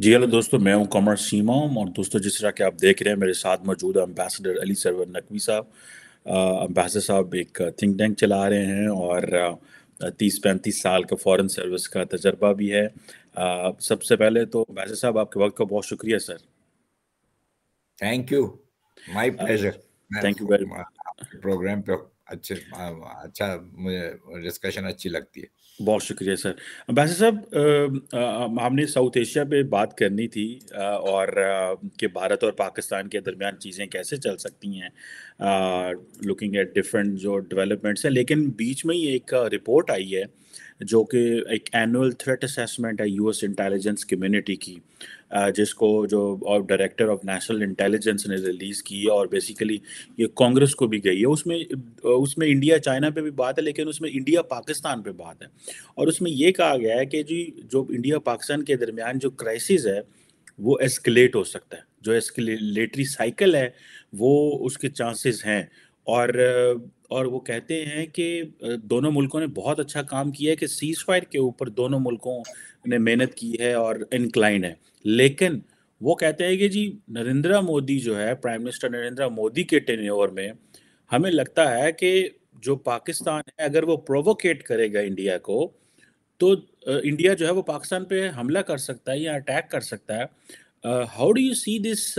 जी hello दोस्तों मैं हूं कमर सीमाम और दोस्तों जिस तरह के आप देख रहे हैं मेरे साथ मौजूद एम्बेसडर अली सरवर नकवी साहब एम्बेसडर साहब एक थिंक टैंक चला रहे हैं और तीस पैंतीस साल का फॉरेन सर्विस का तजर्बा भी है सबसे पहले तो एम्बेसडर साहब आपके वक्त का बहुत शुक्रिया sir thank you my pleasure thank you very much programme पे अच्छे अच्छा मुझे डिस्कशन अच्छी लगती है बहुत शुक्रिया सर वैसे साहब हमने साउथ एशिया पे बात करनी थी आ, और आ, कि भारत और पाकिस्तान के दरमियान चीज़ें कैसे चल सकती हैं लुकिंग एट डिफरेंट जो डेवलपमेंट्स हैं लेकिन बीच में ही एक रिपोर्ट आई है जो कि एक एनुअल थ्रेट असेसमेंट है यूएस इंटेलिजेंस कम्युनिटी की जिसको जो और डायरेक्टर ऑफ नेशनल इंटेलिजेंस ने रिलीज़ की है और बेसिकली ये कांग्रेस को भी गई है उसमें उसमें इंडिया चाइना पे भी बात है लेकिन उसमें इंडिया पाकिस्तान पे बात है और उसमें ये कहा गया है कि जी जो इंडिया पाकिस्तान के दरमियान जो क्राइसिस है वो एस्केलेट हो सकता है जो एस्केलेटरी साइकिल है वो उसके चांसेस हैं और और वो कहते हैं कि दोनों मुल्कों ने बहुत अच्छा काम किया है कि सीज फायर के ऊपर दोनों मुल्कों ने मेहनत की है और इनक्लाइन है लेकिन वो कहते हैं कि जी नरेंद्र मोदी जो है प्राइम मिनिस्टर नरेंद्र मोदी के टेन ओवर में हमें लगता है कि जो पाकिस्तान है अगर वो प्रोवोकेट करेगा इंडिया को तो इंडिया जो है वो पाकिस्तान पे हमला कर सकता है या अटैक कर सकता है how do you see this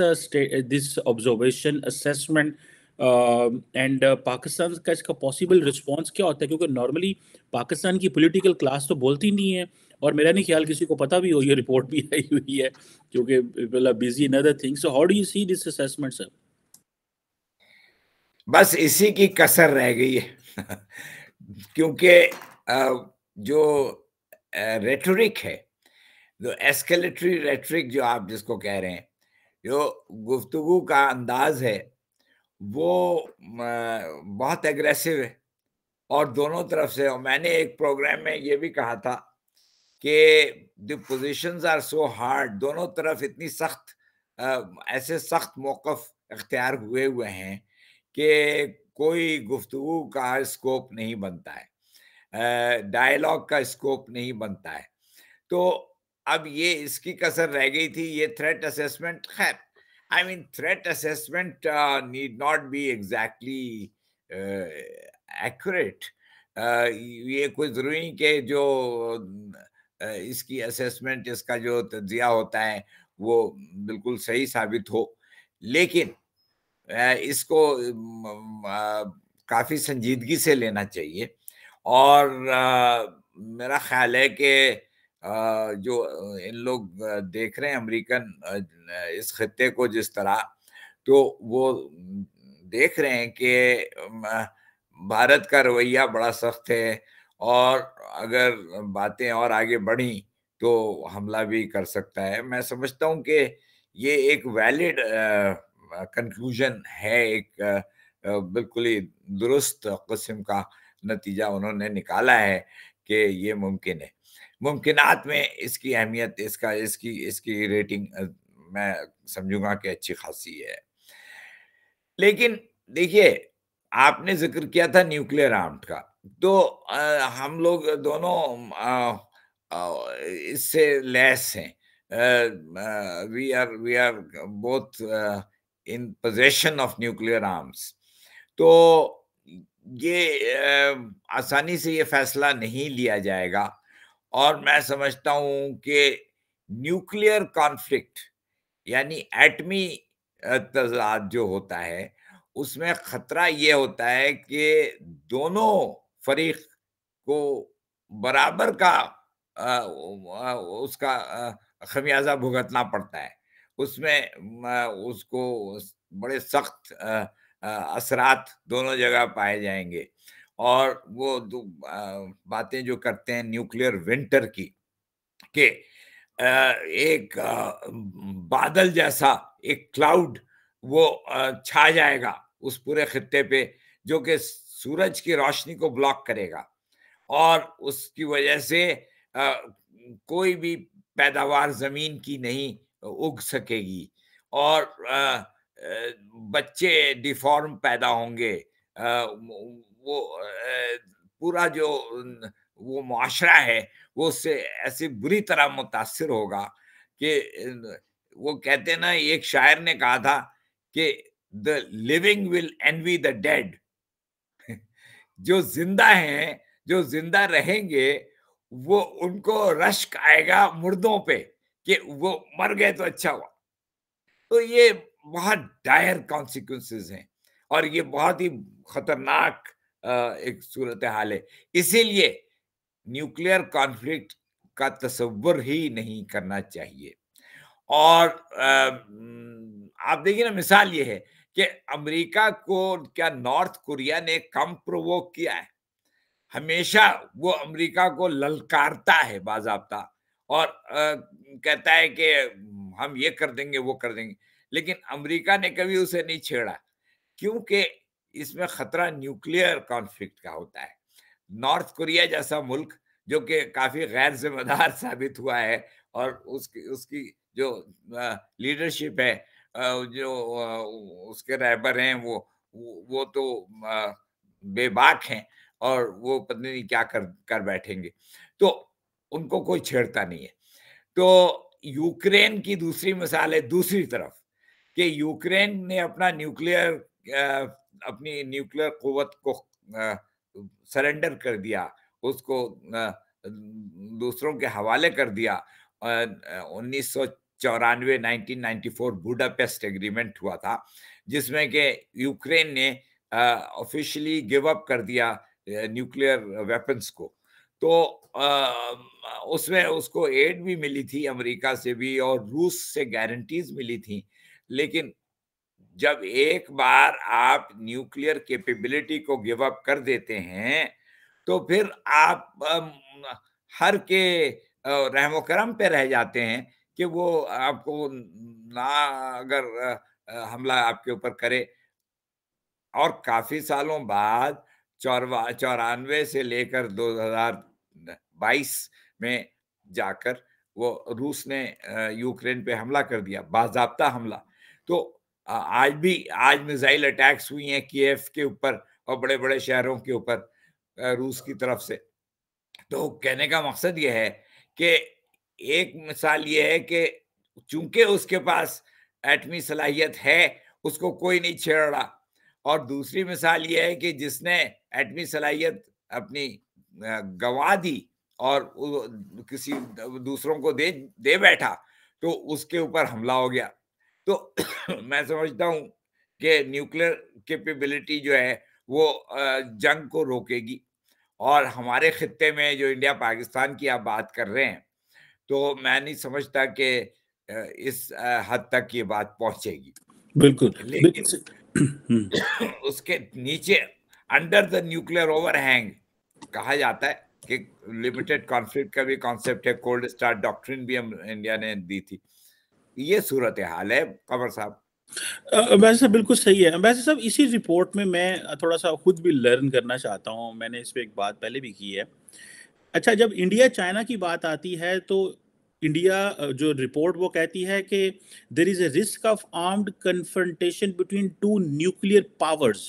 this observation assessment and um, Pakistan uh, का इसका पॉसिबल रिस्पॉन्स क्या होता है क्योंकि नॉर्मली पाकिस्तान की पोलिटिकल क्लास तो बोलती नहीं है और मेरा नहीं ख्याल किसी को पता भी हो ये रिपोर्ट भी आई हुई है क्योंकि busy in other things how do you see this assessment sir बस इसी की कसर रह गई है क्योंकि जो रेटोरिक है जो एस्केलेटरी रेटोरिक जो आप जिसको कह रहे हैं जो गुफ्तगु का अंदाज है वो बहुत एग्रेसिव है और दोनों तरफ से और मैंने एक प्रोग्राम में ये भी कहा था कि the position are so hard दोनों तरफ इतनी सख्त ऐसे सख्त मौकफ अख्तियार हुए हुए हैं कि कोई गुफ्तु का स्कोप नहीं बनता है डायलॉग का स्कोप नहीं बनता है तो अब ये इसकी कसर रह गई थी ये थ्रेट असेसमेंट खैर I mean, threat assessment uh, need not be exactly accurate uh, uh, ये कोई ज़रूरी नहीं कि जो इसकी असेसमेंट इसका जो तजिया होता है वो बिल्कुल सही साबित हो लेकिन इसको काफ़ी संजीदगी से लेना चाहिए और मेरा ख्याल है कि जो इन लोग देख रहे हैं अमेरिकन इस खत्े को जिस तरह तो वो देख रहे हैं कि भारत का रवैया बड़ा सख्त है और अगर बातें और आगे बढ़ी तो हमला भी कर सकता है मैं समझता हूं कि ये एक वैलिड कंक्लूजन है एक बिल्कुल ही दुरुस्त कस्म का नतीजा उन्होंने निकाला है कि ये मुमकिन है मुमकिन में इसकी अहमियत इसका इसकी इसकी रेटिंग मैं समझूंगा कि अच्छी खासी है लेकिन देखिए आपने जिक्र किया था न्यूक्लियर आर्म्ड का तो आ, हम लोग दोनों इससे लेस हैं we are we are both in possession of nuclear arms तो ये आ, आसानी से ये फैसला नहीं लिया जाएगा और मैं समझता हूं कि न्यूक्लियर कॉन्फ्लिक्ट यानी एटमी तजाद जो होता है उसमें खतरा ये होता है कि दोनों फरीक को बराबर का उसका खमियाजा भुगतना पड़ता है उसमें उसको बड़े सख्त असरात दोनों जगह पाए जाएंगे और वो बातें जो करते हैं न्यूक्लियर विंटर की के एक बादल जैसा एक क्लाउड वो छा जाएगा उस पूरे खत्ते पे जो कि सूरज की रोशनी को ब्लॉक करेगा और उसकी वजह से कोई भी पैदावार ज़मीन की नहीं उग सकेगी और बच्चे डिफॉर्म पैदा होंगे वो पूरा जो वो मुआरा है वो उससे ऐसे बुरी तरह मुतासर होगा कि वो कहते ना एक शायर ने कहा था कि the living will envy the dead जो जिंदा हैं जो जिंदा रहेंगे वो उनको रश्क आएगा मुर्दों पे कि वो मर गए तो अच्छा हुआ तो ये बहुत डायर कॉन्सिक्वेंसेस हैं और ये बहुत ही खतरनाक एक सूरत हाल है इसीलिए न्यूक्लियर कॉन्फ्लिक्ट का तस्वर ही नहीं करना चाहिए और आप देखिए ना मिसाल ये है कि अमेरिका को क्या नॉर्थ कोरिया ने कम प्रोवोक किया है हमेशा वो अमेरिका को ललकारता है बाजाबता और आ, कहता है कि हम ये कर देंगे वो कर देंगे लेकिन अमेरिका ने कभी उसे नहीं छेड़ा क्योंकि इसमें खतरा न्यूक्लियर कॉन्फ्लिक्ट का होता है नॉर्थ कोरिया जैसा मुल्क जो कि काफी गैर जिम्मेदार साबित हुआ है और उसकी उसकी जो लीडरशिप है जो उसके रहबर हैं वो वो तो बेबाक हैं और वो पता नहीं क्या कर कर बैठेंगे तो उनको कोई छेड़ता नहीं है तो यूक्रेन की दूसरी मिसाल है दूसरी तरफ कि यूक्रेन ने अपना न्यूक्लियर अपनी न्यूक्लियर क़ुत को सरेंडर कर दिया उसको दूसरों के हवाले कर दिया उन्नीस सौ चौरानवे nineteen ninety four Budapest agreement हुआ था जिसमें कि यूक्रेन ने ऑफिशियली गिव अप कर दिया न्यूक्लियर वेपन्स को तो आ, उसमें उसको एड भी मिली थी अमेरिका से भी और रूस से गारंटीज मिली थी लेकिन जब एक बार आप न्यूक्लियर कैपेबिलिटी को गिव अप कर देते हैं तो फिर आप हर के रहमो करम पे रह जाते हैं कि वो आपको ना अगर हमला आपके ऊपर करे और काफी सालों बाद चौरवा चौरानवे से लेकर 2022 में जाकर वो रूस ने यूक्रेन पे हमला कर दिया बाजाबता हमला तो आज भी आज मिसाइल अटैक्स हुई हैं कीव के ऊपर और बड़े बड़े शहरों के ऊपर रूस की तरफ से तो कहने का मकसद यह है कि एक मिसाल यह है कि चूंकि उसके पास एटमी सलाहियत है उसको कोई नहीं छेड़ा और दूसरी मिसाल यह है कि जिसने एटमी सलाहियत अपनी गवा दी और किसी दूसरों को दे दे बैठा तो उसके ऊपर हमला हो गया तो मैं समझता हूँ कि न्यूक्लियर कैपेबिलिटी जो है वो जंग को रोकेगी और हमारे खत्े में जो इंडिया पाकिस्तान की आप बात कर रहे हैं तो मैं नहीं समझता कि इस हद तक ये बात पहुंचेगी बिल्कुल लेकिन हम्म। उसके नीचे अंडर द न्यूक्लियर ओवरहैंग कहा जाता है कि लिमिटेड कॉन्फ्लिक्ट का भी कॉन्सेप्ट है कोल्ड स्टार डॉक्ट्रिन भी हम इंडिया ने दी थी ये सूरत हाल है कंवर साहब वैसे साहब बिल्कुल सही है वैसे साहब इसी रिपोर्ट में मैं थोड़ा सा खुद भी लर्न करना चाहता हूँ मैंने इस पर एक बात पहले भी की है अच्छा जब इंडिया चाइना की बात आती है तो इंडिया जो रिपोर्ट वो कहती है कि there is a risk of armed confrontation between two nuclear powers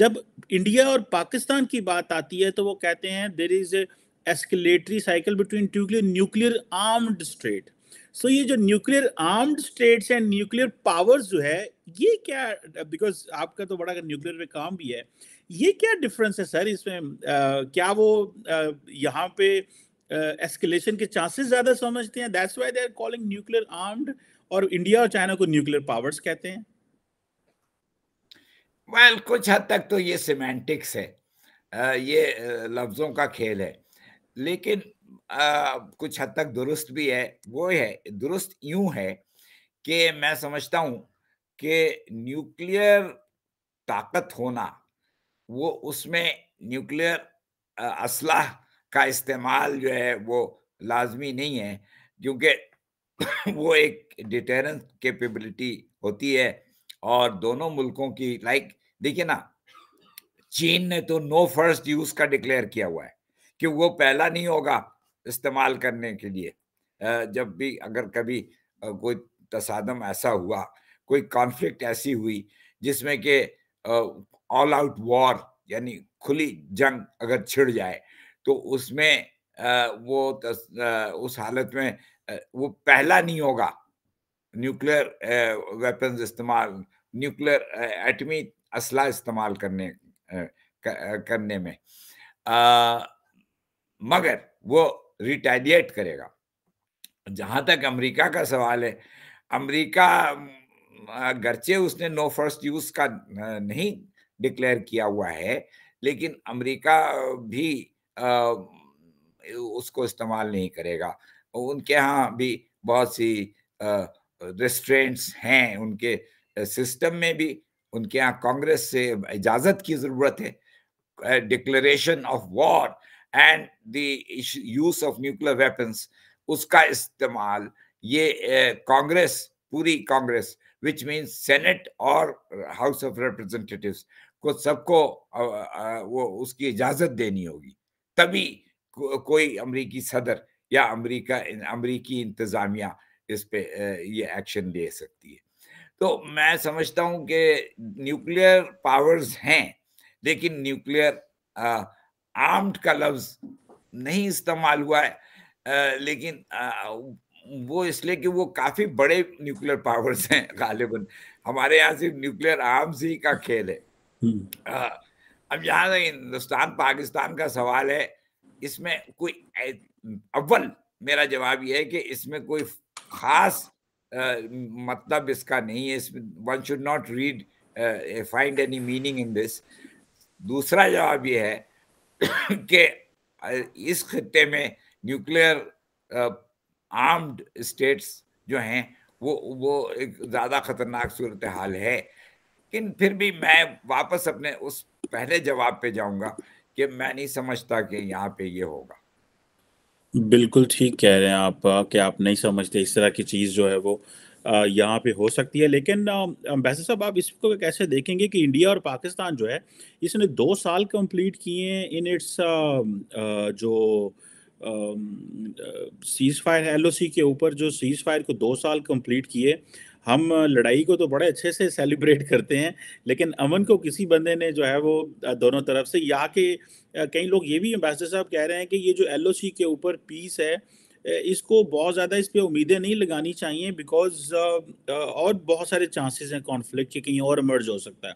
जब इंडिया और पाकिस्तान की बात आती है तो वो कहते हैं there is a escalatory cycle between nuclear nuclear armed state so so, ये जो nuclear armed states and nuclear powers जो है ये क्या बिकॉज आपका तो बड़ा न्यूक्लियर में काम भी है ये क्या डिफरेंस है सर इसमें आ, क्या वो यहाँ पे एस्केलेशन के चांसेस ज्यादा समझते हैं that's why they are calling nuclear armed और इंडिया और चाइना को न्यूक्लियर पावर्स कहते हैं वेल well, कुछ हद तक तो ये सिमेंटिक्स है आ, ये लफ्जों का खेल है लेकिन आ, कुछ हद तक दुरुस्त भी है वो है दुरुस्त यूं है कि मैं समझता हूं कि न्यूक्लियर ताकत होना वो उसमें न्यूक्लियर असलाह का इस्तेमाल जो है वो लाजमी नहीं है क्योंकि वो एक डिटेरेंस कैपेबिलिटी होती है और दोनों मुल्कों की लाइक देखिए ना चीन ने तो नो फर्स्ट यूज का डिक्लेयर किया हुआ है कि वो पहला नहीं होगा इस्तेमाल करने के लिए जब भी अगर कभी कोई तसादम ऐसा हुआ कोई कॉन्फ्लिक्ट ऐसी हुई जिसमें कि ऑल आउट वॉर यानी खुली जंग अगर छिड़ जाए तो उसमें वो तस, उस हालत में वो पहला नहीं होगा न्यूक्लियर वेपन्स इस्तेमाल न्यूक्लियर एटमी असला इस्तेमाल करने करने में मगर वो रिटेलिएट करेगा जहां तक अमेरिका का सवाल है अमेरिका अगरचे उसने नो फर्स्ट यूज का नहीं डिक्लेयर किया हुआ है लेकिन अमेरिका भी उसको इस्तेमाल नहीं करेगा उनके यहाँ भी बहुत सी रेस्ट्रेंट्स हैं उनके सिस्टम में भी उनके यहाँ कांग्रेस से इजाजत की जरूरत है declaration of war and the use of nuclear weapons उसका इस्तेमाल ये कांग्रेस पूरी कांग्रेस विच मीन्स सेनेट और हाउस ऑफ रिप्रेजेंटेटिव को सबको वो उसकी इजाजत देनी होगी तभी को, कोई अमरीकी सदर या अमरीका अमरीकी इंतजामिया इस पे ये एक्शन ले सकती है तो मैं समझता हूँ कि न्यूक्लियर पावर्स हैं लेकिन न्यूक्लियर आर्म्ड का लफ्ज नहीं इस्तेमाल हुआ है आ, लेकिन आ, वो इसलिए कि वो काफी बड़े न्यूक्लियर पावर्स हैं गालिबन हमारे यहाँ सिर्फ न्यूक्लियर आर्म्स ही का खेल है आ, हम्म। अब यहाँ हिंदुस्तान पाकिस्तान का सवाल है इसमें कोई अव्वल मेरा जवाब यह है कि इसमें कोई खास आ, मतलब इसका नहीं है इसमें one should not read find any meaning in this दूसरा जवाब यह है के इस खत्े में न्यूक्लियर आर्म्ड स्टेट्स जो हैं वो वो एक ज़्यादा खतरनाक सूरत हाल है लेकिन फिर भी मैं वापस अपने उस पहले जवाब पे जाऊंगा कि मैं नहीं समझता कि यहाँ पे ये होगा बिल्कुल ठीक कह रहे हैं आप कि आप नहीं समझते इस तरह की चीज़ जो है वो यहाँ पे हो सकती है लेकिन अम्बेसडर साहब आप इसको कैसे देखेंगे कि इंडिया और पाकिस्तान जो है इसने दो साल कंप्लीट किए इन इट्स जो सीज़ फायर एल के ऊपर जो सीज़ फायर को दो साल कंप्लीट किए हम लड़ाई को तो बड़े अच्छे से सेलिब्रेट करते हैं लेकिन अमन को किसी बंदे ने जो है वो दोनों तरफ से यहाँ के कई लोग ये भी एम्बेसडर साहब कह रहे हैं कि ये जो एल के ऊपर पीस है इसको बहुत ज़्यादा इस पर उम्मीदें नहीं लगानी चाहिए बिकॉज uh, uh, और बहुत सारे चांसेस हैं कॉन्फ्लिक्ट के कहीं और इमर्ज हो सकता है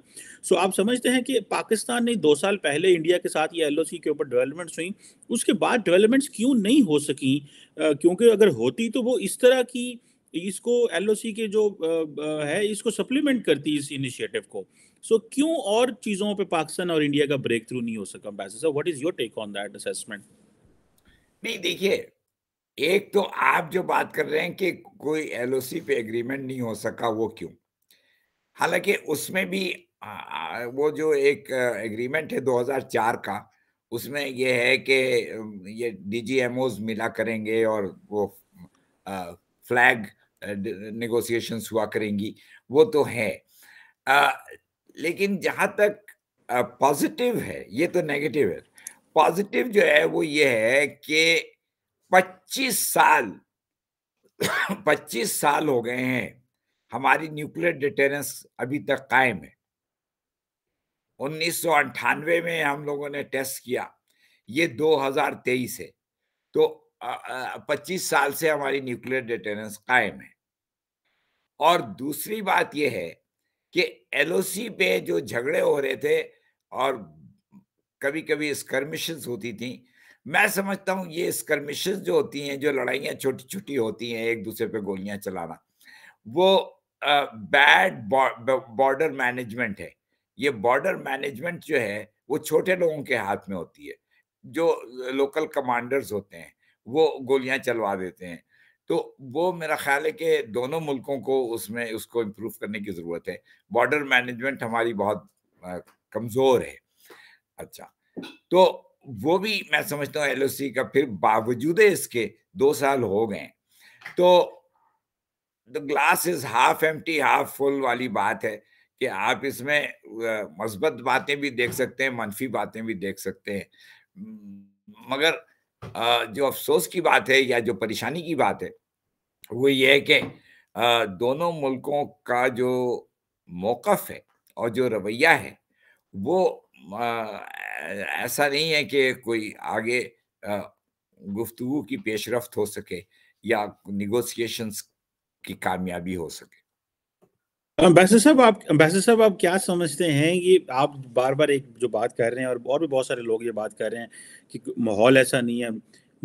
सो so, आप समझते हैं कि पाकिस्तान ने दो साल पहले इंडिया के साथ ये एल के ऊपर डेवलपमेंट्स हुई उसके बाद डेवलपमेंट्स क्यों नहीं हो सकी uh, क्योंकि अगर होती तो वो इस तरह की इसको एल के जो है इसको सप्लीमेंट करती इस इनिशिएटिव को सो so, क्यों और चीज़ों पे पाकिस्तान और इंडिया का ब्रेक थ्रू नहीं हो सका what is your take on that assessment नहीं देखिए एक तो आप जो बात कर रहे हैं कि कोई एलओसी पे एग्रीमेंट नहीं हो सका वो क्यों हालांकि उसमें भी वो जो एक एग्रीमेंट है 2004 का उसमें ये है कि ये डीजीएमओज मिला करेंगे और वो फ्लैग नेगोशिएशंस हुआ करेंगी वो तो है लेकिन जहाँ तक पॉजिटिव है ये तो नेगेटिव है पॉजिटिव जो है वो ये है कि पच्चीस साल पच्चीस साल हो गए हैं हमारी न्यूक्लियर डिटेरेंस अभी तक कायम है उन्नीस में हम लोगों ने टेस्ट किया ये 2023 है तो 25 साल से हमारी न्यूक्लियर डिटेरेंस कायम है और दूसरी बात यह है कि एलओसी पे जो झगड़े हो रहे थे और कभी कभी स्कर्मिशंस होती थी मैं समझता हूँ ये स्कर्मिश जो होती हैं जो लड़ाइयाँ छोटी छोटी होती हैं एक दूसरे पे गोलियां चलाना वो बैड बॉर्डर मैनेजमेंट है ये बॉर्डर मैनेजमेंट जो है वो छोटे लोगों के हाथ में होती है जो लोकल कमांडर्स होते हैं वो गोलियां चलवा देते हैं तो वो मेरा ख्याल है कि दोनों मुल्कों को उसमें उसको इम्प्रूव करने की ज़रूरत है बॉर्डर मैनेजमेंट हमारी बहुत कमज़ोर है अच्छा तो वो भी मैं समझता हूँ एलओसी का फिर बावजूद इसके दो साल हो गए तो द ग्लास इज हाफ टी हाफ फुल वाली बात है कि आप इसमें मजबत बातें भी देख सकते हैं मनफी बातें भी देख सकते हैं मगर जो अफसोस की बात है या जो परेशानी की बात है वो ये है कि दोनों मुल्कों का जो मौक़ है और जो रवैया है वो ऐसा नहीं है कि कोई आगे गुफ्तु की पेशरफ हो सके या निगोसिएशंस की कामयाबी हो सके अम्बेसडर साहब आप अम्बेसडर साहब आप क्या समझते हैं कि आप बार बार एक जो बात कर रहे हैं और और भी बहुत सारे लोग ये बात कर रहे हैं कि माहौल ऐसा नहीं है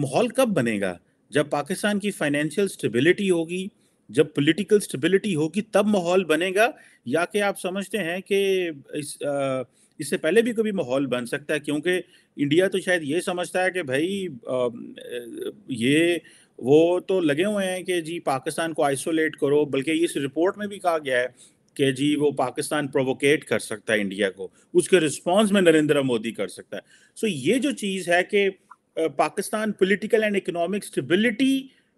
माहौल कब बनेगा जब पाकिस्तान की फाइनेंशियल स्टेबिलिटी होगी जब पॉलिटिकल स्टेबिलिटी होगी तब माहौल बनेगा या कि आप समझते हैं कि इस आ, इससे पहले भी कभी माहौल बन सकता है क्योंकि इंडिया तो शायद ये समझता है कि भाई आ, ये वो तो लगे हुए हैं कि जी पाकिस्तान को आइसोलेट करो बल्कि इस रिपोर्ट में भी कहा गया है कि जी वो पाकिस्तान प्रोवोकेट कर सकता है इंडिया को उसके रिस्पांस में नरेंद्र मोदी कर सकता है सो so ये जो चीज़ है कि Pakistan political and economic stability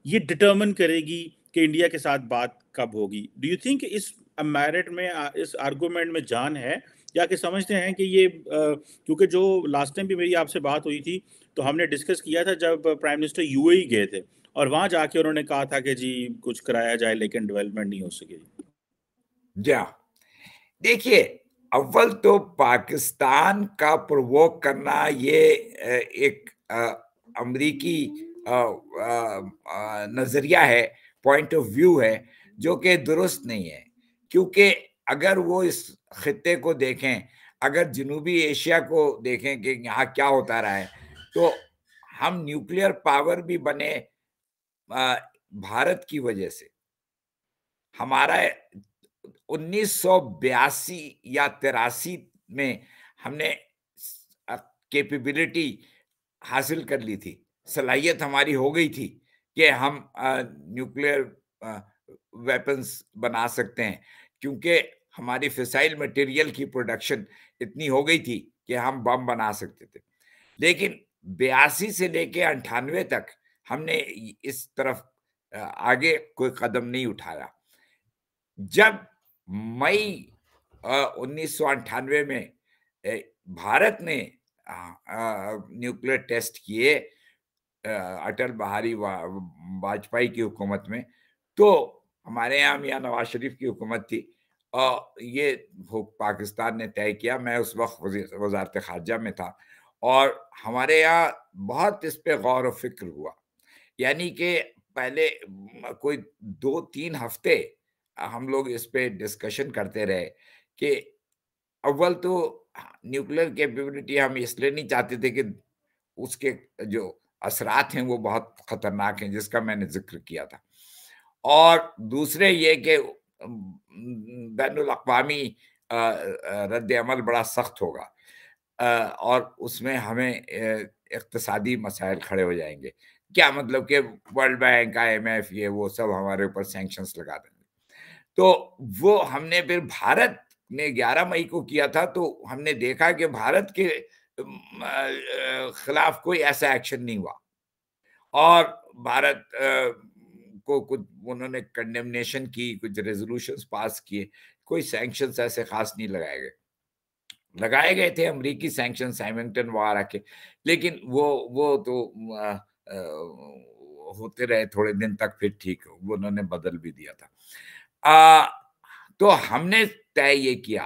ये डिटर्मन करेगी कि इंडिया के साथ बात कब होगी डू यू थिंक इस मैरिट में इस आर्गूमेंट में जान है जाके समझते हैं कि ये क्योंकि जो लास्ट टाइम भी मेरी आपसे बात हुई थी तो हमने डिस्कस किया था जब प्राइम मिनिस्टर यू गए थे और वहाँ जाके उन्होंने कहा था कि जी कुछ कराया जाए लेकिन डेवलपमेंट नहीं हो सकेगी जा हाँ। देखिए अव्वल तो पाकिस्तान का प्रवोक करना ये एक अमरीकी नज़रिया है पॉइंट ऑफ व्यू है जो कि दुरुस्त नहीं है क्योंकि अगर वो इस ख़त्े को देखें अगर जनूबी एशिया को देखें कि यहाँ क्या होता रहा है तो हम न्यूक्लियर पावर भी बने भारत की वजह से हमारा 1982 या तिरासी में हमने कैपेबिलिटी हासिल कर ली थी सलाहियत हमारी हो गई थी कि हम न्यूक्लियर वेपन्स बना सकते हैं क्योंकि हमारी फिसाइल मटेरियल की प्रोडक्शन इतनी हो गई थी कि हम बम बना सकते थे लेकिन बयासी से लेके अंठानवे तक हमने इस तरफ आगे कोई कदम नहीं उठाया जब मई उन्नीस में भारत ने न्यूक्लियर टेस्ट किए अटल बिहारी वाजपेयी की हुकूमत में तो हमारे यहाँ मियाँ नवाज शरीफ की हुकूमत थी ये पाकिस्तान ने तय किया मैं उस वक्त वजारत खारजा में था और हमारे यहाँ बहुत इस पर गौर व फिक्र हुआ यानी कि पहले कोई दो तीन हफ्ते हम लोग इस पर डिस्कशन करते रहे कि अव्वल तो न्यूक्लियर कैपेबिलिटी हम इसलिए नहीं चाहते थे कि उसके जो असरात हैं वो बहुत ख़तरनाक हैं जिसका मैंने जिक्र किया था और दूसरे ये कि बैन अवी रद्द अमल बड़ा सख्त होगा और उसमें हमें इकतदी मसाइल खड़े हो जाएंगे क्या मतलब कि World Bank I M F ये वो सब हमारे ऊपर सेंक्शंस लगा देंगे तो वो हमने फिर भारत ने 11 मई को किया था तो हमने देखा कि भारत के खिलाफ कोई ऐसा एक्शन नहीं हुआ और भारत को कुछ उन्होंने कंडेमनेशन की कुछ रेजोल्यूशन पास किए कोई सैंक्शन ऐसे खास नहीं लगाए गए लगाए गए थे अमरीकी सैंक्शन साइमिंगटन वगैरह के लेकिन वो वो तो आ, आ, होते रहे थोड़े दिन तक फिर ठीक वो उन्होंने बदल भी दिया था आ, तो हमने तय ये किया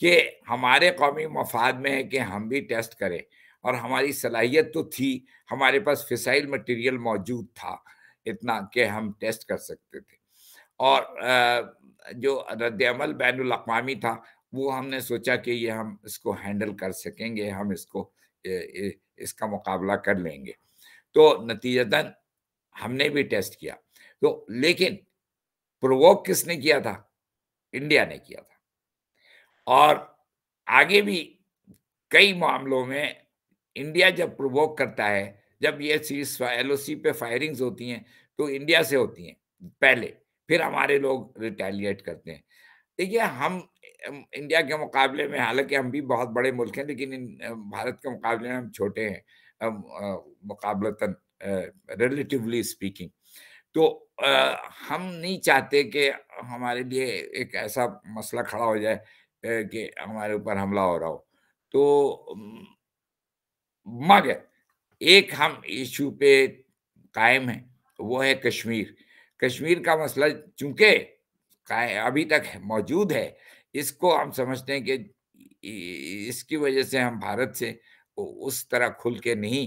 कि हमारे कौमी मफाद में है कि हम भी टेस्ट करें और हमारी सलाहियत तो थी हमारे पास फिसाइल मटेरियल मौजूद था इतना के हम टेस्ट कर सकते थे और जो रद्दमल बैन अवी था वो हमने सोचा कि ये हम इसको हैंडल कर सकेंगे हम इसको इसका मुकाबला कर लेंगे तो नतीजतन हमने भी टेस्ट किया तो लेकिन प्रोवोक किसने किया था इंडिया ने किया था और आगे भी कई मामलों में इंडिया जब प्रोवोक करता है जब ये सीरीज एल पे फायरिंग्स होती हैं तो इंडिया से होती हैं पहले फिर हमारे लोग रिटेलिएट करते हैं देखिए हम इंडिया के मुकाबले में हालांकि हम भी बहुत बड़े मुल्क हैं लेकिन भारत के मुकाबले में हम छोटे हैं मुकाबलतन रिलेटिवली स्पीकिंग तो आ, हम नहीं चाहते कि हमारे लिए एक ऐसा मसला खड़ा हो जाए कि हमारे ऊपर हमला हो रहा हो तो मगर एक हम इशू पे कायम है वो है कश्मीर कश्मीर का मसला चूंकि अभी तक मौजूद है इसको हम समझते हैं कि इसकी वजह से हम भारत से उस तरह खुल के नहीं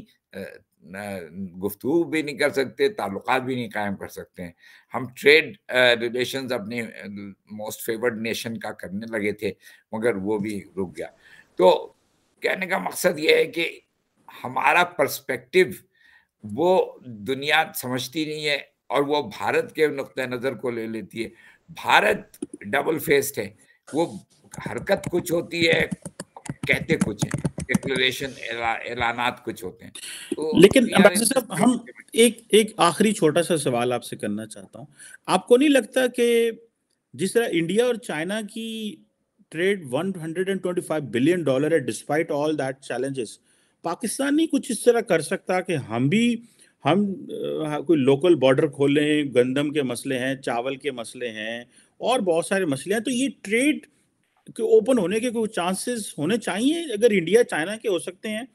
गुफ्तु भी नहीं कर सकते ताल्लुक भी नहीं कायम कर सकते हैं हम ट्रेड रिलेशंस अपने मोस्ट फेवर्ड नेशन का करने लगे थे मगर वो भी रुक गया तो कहने का मकसद ये है कि हमारा पर्सपेक्टिव वो दुनिया समझती नहीं है और वो भारत के नुक़ नज़र को ले लेती है भारत डबल फेस्ड है वो हरकत कुछ होती है कहते कुछ है डिक्लेरेशन ऐलानात कुछ होते हैं तो लेकिन साहब हम एक एक आखिरी छोटा सा सवाल आपसे करना चाहता हूँ आपको नहीं लगता कि जिस तरह इंडिया और चाइना की ट्रेड 125 बिलियन डॉलर है despite all that challenges Pakistan नहीं कुछ इस तरह कर सकता कि हम भी हम हाँ, कोई लोकल बॉर्डर खोलें गंदम के मसले हैं चावल के मसले हैं और बहुत सारे मसले हैं तो ये ट्रेड के ओपन होने के कुछ चांसेस होने चाहिए अगर इंडिया चाइना के हो सकते हैं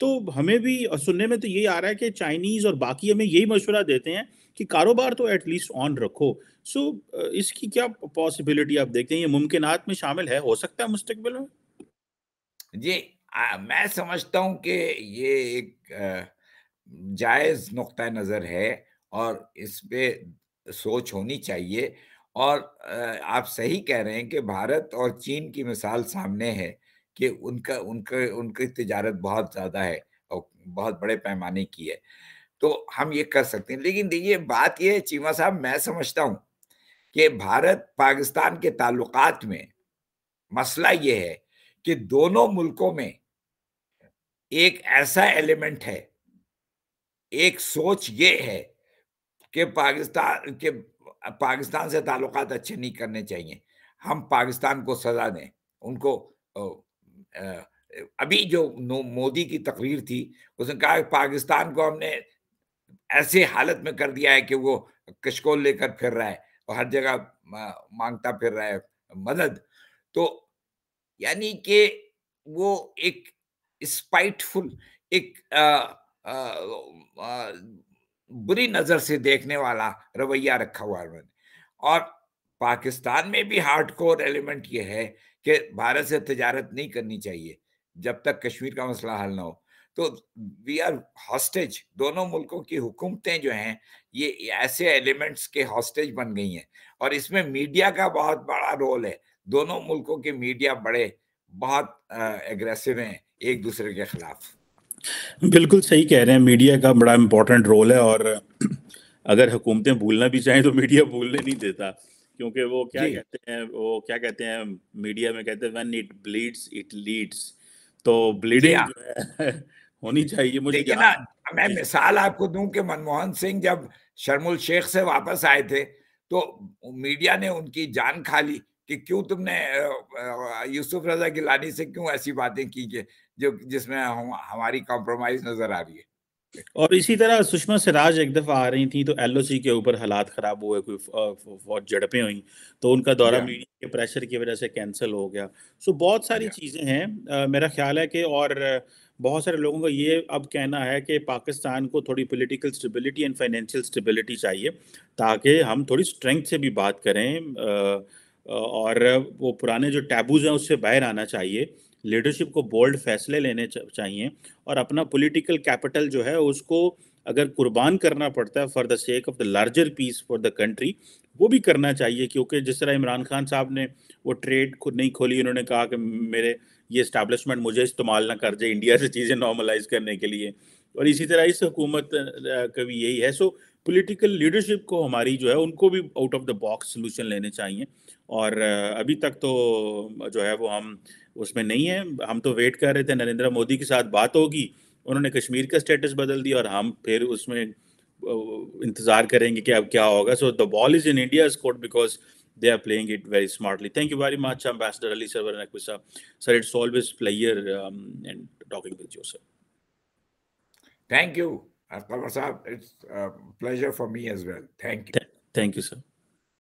तो हमें भी और सुनने में तो यही आ रहा है कि चाइनीज़ और बाकी हमें यही मशवरा देते हैं कि कारोबार तो एटलीस्ट ऑन रखो सो so, इसकी क्या पॉसिबिलिटी आप देखते हैं ये मुमकिन में शामिल है हो सकता है मुस्तबिल में जी मैं समझता हूँ कि ये एक जायज़ नुक़ नज़र है और इस पे सोच होनी चाहिए और आप सही कह रहे हैं कि भारत और चीन की मिसाल सामने है कि उनका उनका उनकी तजारत बहुत ज़्यादा है और बहुत बड़े पैमाने की है तो हम ये कर सकते हैं लेकिन देखिए बात ये है चीमा साहब मैं समझता हूँ कि भारत पाकिस्तान के ताल्लुकात में मसला ये है कि दोनों मुल्कों में एक ऐसा एलिमेंट है एक सोच ये है कि पाकिस्तान के पाकिस्तान से ताल्लुक अच्छे नहीं करने चाहिए हम पाकिस्तान को सजा दें उनको अभी जो मोदी की तकरीर थी उसने कहा पाकिस्तान को हमने ऐसे हालत में कर दिया है कि वो कशकोल लेकर फिर रहा है और हर जगह मांगता फिर रहा है मदद तो यानी कि वो एक स्पाइटफुल एक आ, आ, आ, बुरी नजर से देखने वाला रवैया रखा हुआ है और पाकिस्तान में भी हार्ड कोर एलिमेंट ये है कि भारत से तजारत नहीं करनी चाहिए जब तक कश्मीर का मसला हल ना हो तो वी आर हॉस्टेज दोनों मुल्कों की हुकूमतें जो हैं ये ऐसे एलिमेंट्स के हॉस्टेज बन गई हैं और इसमें मीडिया का बहुत बड़ा रोल है दोनों मुल्कों के मीडिया बड़े बहुत एग्रेसिव हैं एक दूसरे के खिलाफ बिल्कुल सही कह रहे हैं मीडिया का बड़ा इम्पोर्टेंट रोल है और अगर हुकूमतें भूलना भी चाहें तो मीडिया भूलने नहीं देता क्योंकि वो क्या कहते हैं वो क्या कहते हैं मीडिया में कहते हैं when it bleeds it leads तो ब्लीडिंग हाँ। होनी चाहिए मुझे ना मैं मिसाल आपको दूं कि मनमोहन सिंह जब शर्मुल शेख से वापस आए थे तो मीडिया ने उनकी जान खा ली कि क्यों तुमने यूसुफ रजा गिलानी से क्यों ऐसी बातें की जो जिसमें हम हमारी कॉम्प्रोमाइज नजर आ रही है और इसी तरह सुषमा सिराज एक दफा आ रही थी तो एलओसी के ऊपर हालात खराब हुए कोई बहुत झड़पें हुई तो उनका दौरा मीडिया के प्रेशर की वजह से कैंसिल हो गया सो बहुत सारी चीज़ें हैं मेरा ख्याल है कि और बहुत सारे लोगों का ये अब कहना है कि पाकिस्तान को थोड़ी political stability and financial stability चाहिए ताकि हम थोड़ी स्ट्रेंथ से भी बात करें और वो पुराने जो टैबूज हैं उससे बाहर आना चाहिए लीडरशिप को बोल्ड फैसले लेने चाहिए और अपना पॉलिटिकल कैपिटल जो है उसको अगर कुर्बान करना पड़ता है for the sake of the larger peace for the country वो भी करना चाहिए क्योंकि जिस तरह इमरान खान साहब ने वो ट्रेड खुद नहीं खोली उन्होंने कहा कि मेरे ये इस्टेब्लिशमेंट मुझे इस्तेमाल ना कर जाए इंडिया से चीज़ें नॉर्मलाइज करने के लिए और इसी तरह इस हुकूमत का भी यही है सो पॉलिटिकल लीडरशिप को हमारी जो है उनको भी out of the box solution लेने चाहिए और अभी तक तो जो है वो हम उसमें नहीं है हम तो वेट कर रहे थे नरेंद्र मोदी के साथ बात होगी उन्होंने कश्मीर का स्टेटस बदल दिया और हम फिर उसमें इंतजार करेंगे कि अब क्या होगा so the ball is in India court because they are playing it very smartly thank you very much Ambassador Ali Sarwar sahab sir it's always pleasure and talking with you sir thank you Aftab Sahab, it's a pleasure for me as well. Thank you. Thank you, sir.